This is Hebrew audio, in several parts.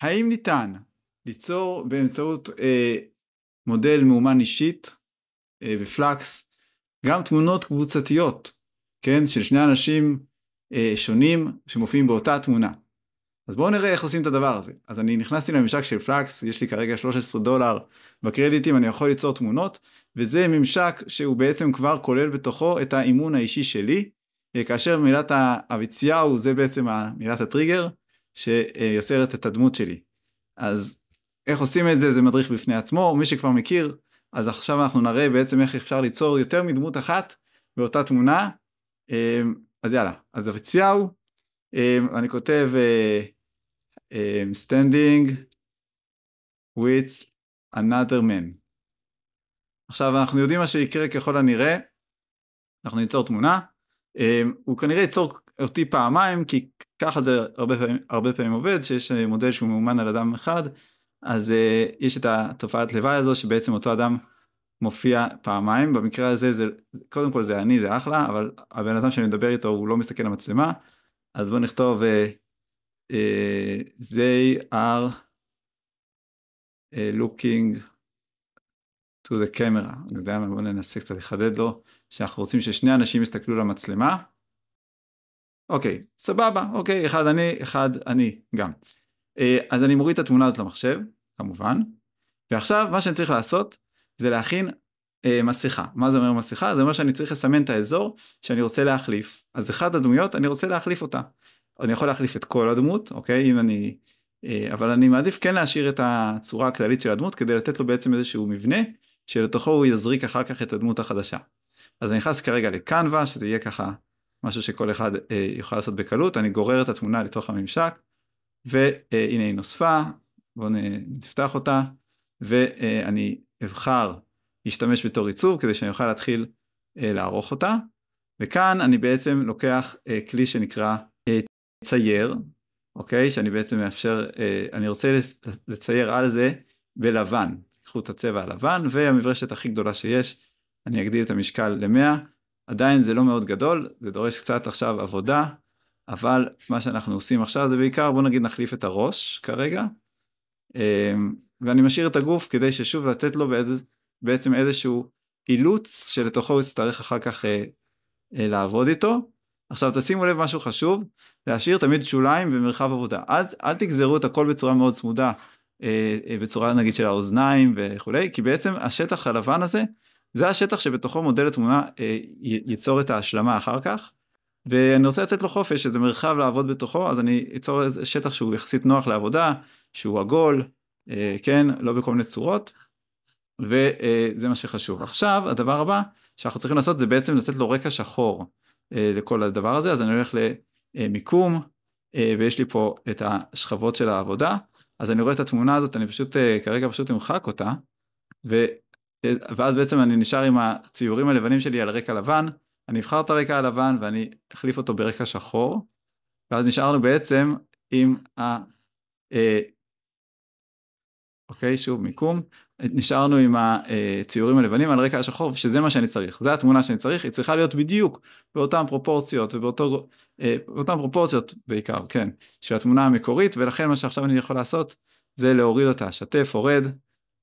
האם ניתן ליצור באמצעות אה, מודל מאומן אישית אה, בפלקס גם תמונות קבוצתיות, כן, של שני אנשים אה, שונים שמופיעים באותה תמונה. אז בואו נראה איך עושים את הדבר הזה. אז אני נכנסתי לממשק של פלקס, יש לי כרגע 13 דולר בקרדיטים, אני יכול ליצור תמונות, וזה ממשק שהוא בעצם כבר כולל בתוכו את האימון האישי שלי, אה, כאשר מילת האביציהו זה בעצם מילת הטריגר, שיוצרת את הדמות שלי. אז איך עושים את זה, זה מדריך בפני עצמו, מי שכבר מכיר, אז עכשיו אנחנו נראה בעצם איך אפשר ליצור יותר מדמות אחת באותה תמונה. אמ, אז יאללה, אז אבציהו, אמ, אני כותב אה, אמ, standing with another man. עכשיו אנחנו יודעים מה שיקרה ככל הנראה, אנחנו ניצור תמונה, הוא כנראה ייצור אותי פעמיים, כי ככה זה הרבה פעמים, הרבה פעמים עובד, שיש אה, מודל שהוא מאומן על אדם אחד, אז uh, יש את התופעת לוואי הזו, שבעצם אותו אדם מופיע פעמיים, במקרה הזה זה, קודם כל זה אני, זה אחלה, אבל הבן אדם שאני מדבר איתו הוא לא מסתכל למצלמה, אז בואו נכתוב אה, they are looking to the camera, אני יודע מה, בואו ננסה קצת לחדד לו, שאנחנו רוצים ששני אנשים יסתכלו למצלמה, אוקיי, סבבה, אוקיי, אחד אני, אחד אני גם. אה, אז אני מוריד את התמונה הזאת למחשב, כמובן, ועכשיו מה שאני צריך לעשות זה להכין אה, מסכה. מה זה אומר מסכה? זה אומר שאני צריך לסמן את האזור שאני רוצה להחליף. אז אחת הדמויות, אני רוצה להחליף אותה. אני יכול להחליף את כל הדמות, אוקיי? אם אני... אה, אבל אני מעדיף כן להשאיר את הצורה הכללית של הדמות כדי לתת לו בעצם איזשהו מבנה שלתוכו הוא יזריק אחר כך את הדמות החדשה. אז אני נכנס כרגע לקנווה, שזה יהיה ככה משהו שכל אחד אה, יוכל לעשות בקלות, אני גורר את התמונה לתוך הממשק, והנה היא נוספה, בואו נפתח אותה, ואני אבחר להשתמש בתור עיצוב כדי שאני אוכל להתחיל אה, לערוך אותה, וכאן אני בעצם לוקח אה, כלי שנקרא אה, צייר, אוקיי? שאני בעצם מאפשר, אה, אני רוצה לצייר על זה בלבן, קחו את הצבע הלבן והמברשת הכי גדולה שיש, אני אגדיל את המשקל ל-100, עדיין זה לא מאוד גדול, זה דורש קצת עכשיו עבודה, אבל מה שאנחנו עושים עכשיו זה בעיקר, בוא נגיד נחליף את הראש כרגע, אמ, ואני משאיר את הגוף כדי ששוב לתת לו בעצם איזשהו אילוץ שלתוכו הוא יצטרך אחר כך אה, אה, לעבוד איתו. עכשיו תשימו לב משהו חשוב, להשאיר תמיד שוליים ומרחב עבודה. אל, אל תגזרו את הכל בצורה מאוד צמודה, אה, בצורה נגיד של האוזניים וכולי, כי בעצם השטח הלבן הזה זה השטח שבתוכו מודל התמונה אה, ייצור את ההשלמה אחר כך. ואני רוצה לתת לו חופש, איזה מרחב לעבוד בתוכו, אז אני אצור איזה שטח שהוא יחסית נוח לעבודה, שהוא עגול, אה, כן, לא בכל מיני צורות, וזה אה, מה שחשוב. עכשיו, הדבר הבא שאנחנו צריכים לעשות זה בעצם לתת לו רקע שחור אה, לכל הדבר הזה, אז אני הולך למיקום, אה, ויש לי פה את השכבות של העבודה, אז אני רואה את התמונה הזאת, אני פשוט אה, כרגע פשוט אמחק אותה, ו... ואז בעצם אני נשאר עם הציורים הלבנים שלי על רקע לבן, אני אבחר את הרקע הלבן ואני אחליף אותו ברקע שחור, ואז נשארנו בעצם עם ה... אה, אוקיי, שוב מיקום, נשארנו עם הציורים הלבנים על רקע השחור, שזה מה שאני צריך, זו התמונה שאני צריך, היא צריכה להיות בדיוק באותן פרופורציות ובאותן אה, פרופורציות בעיקר, כן, של התמונה המקורית, ולכן מה שעכשיו אני יכול לעשות זה להוריד אותה, שתף, הורד,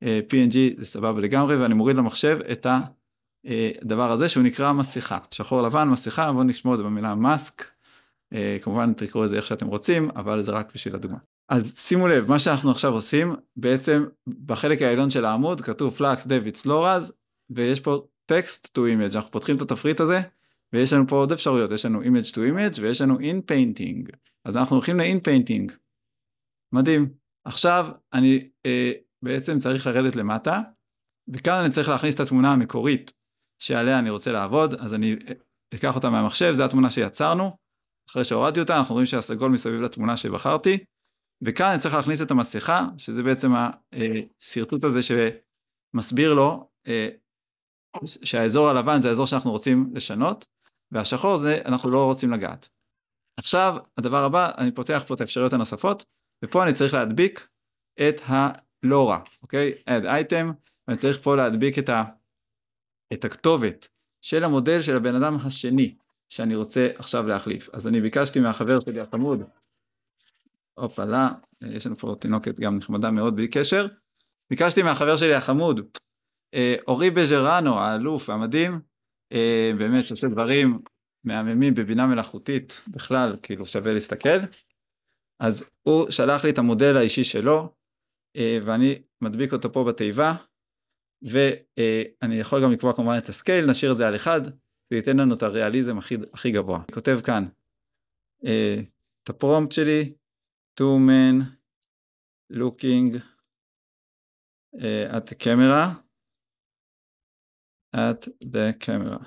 אה, PNG זה סבבה לגמרי, ואני מוריד למחשב את אה, הדבר הזה שהוא נקרא מסכה. שחור לבן, מסכה, בואו נשמור את זה במילה מאסק. אה, כמובן תקראו לזה איך שאתם רוצים, אבל זה רק בשביל הדוגמה. אז שימו לב, מה שאנחנו עכשיו עושים, בעצם בחלק העליון של העמוד כתוב Flux, David, לורז, ויש פה טקסט to image, אנחנו פותחים את התפריט הזה, ויש לנו פה עוד אפשרויות, יש לנו image to image ויש לנו in painting, אז אנחנו הולכים ל-in painting. מדהים. עכשיו אני אה, בעצם צריך לרדת למטה, וכאן אני צריך להכניס את התמונה המקורית שעליה אני רוצה לעבוד, אז אני אקח אותה מהמחשב, זו התמונה שיצרנו, אחרי שהורדתי אותה, אנחנו רואים שהסגול מסביב לתמונה שבחרתי, וכאן אני צריך להכניס את המסכה, שזה בעצם השרטוט הזה שמסביר לו אה, שהאזור הלבן זה האזור שאנחנו רוצים לשנות, והשחור זה אנחנו לא רוצים לגעת. עכשיו, הדבר הבא, אני פותח פה את האפשרויות הנוספות, ופה אני צריך להדביק את ה... לא רע, אוקיי? add item, ואני צריך פה להדביק את, ה, את הכתובת של המודל של הבן אדם השני שאני רוצה עכשיו להחליף. אז אני ביקשתי מהחבר שלי החמוד, הופלה, יש לנו פה תינוקת גם נחמדה מאוד בלי קשר, ביקשתי מהחבר שלי החמוד, אה, אורי בג'רנו, האלוף המדהים, אה, באמת שעושה דברים מהממים בבינה מלאכותית בכלל, כאילו שווה להסתכל, אז הוא שלח לי את המודל האישי שלו, אה, ואני מדביק אותו פה בתיבה, ואני אה, יכול גם לקבוע כמובן את הסקייל, נשאיר את זה על אחד, זה ייתן לנו את הריאליזם הכי, הכי גבוה. אני כותב כאן אה, את הפרומפט שלי, two men looking at the camera, at the camera.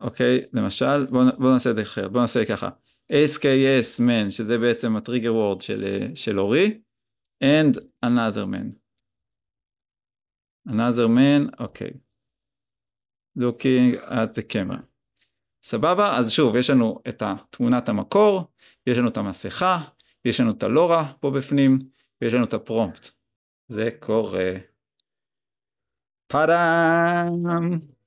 אוקיי, okay, למשל, בואו בוא נעשה את זה אחרת, בואו נעשה ככה. SKS e man, שזה בעצם הטריגר וורד של, של אורי, and another man. another man, אוקיי. Okay. looking at the camera. סבבה? אז שוב, יש לנו את תמונת המקור, יש לנו את המסכה, יש לנו את הלורה פה בפנים, ויש לנו את הפרומפט. זה קורה. פאדאם!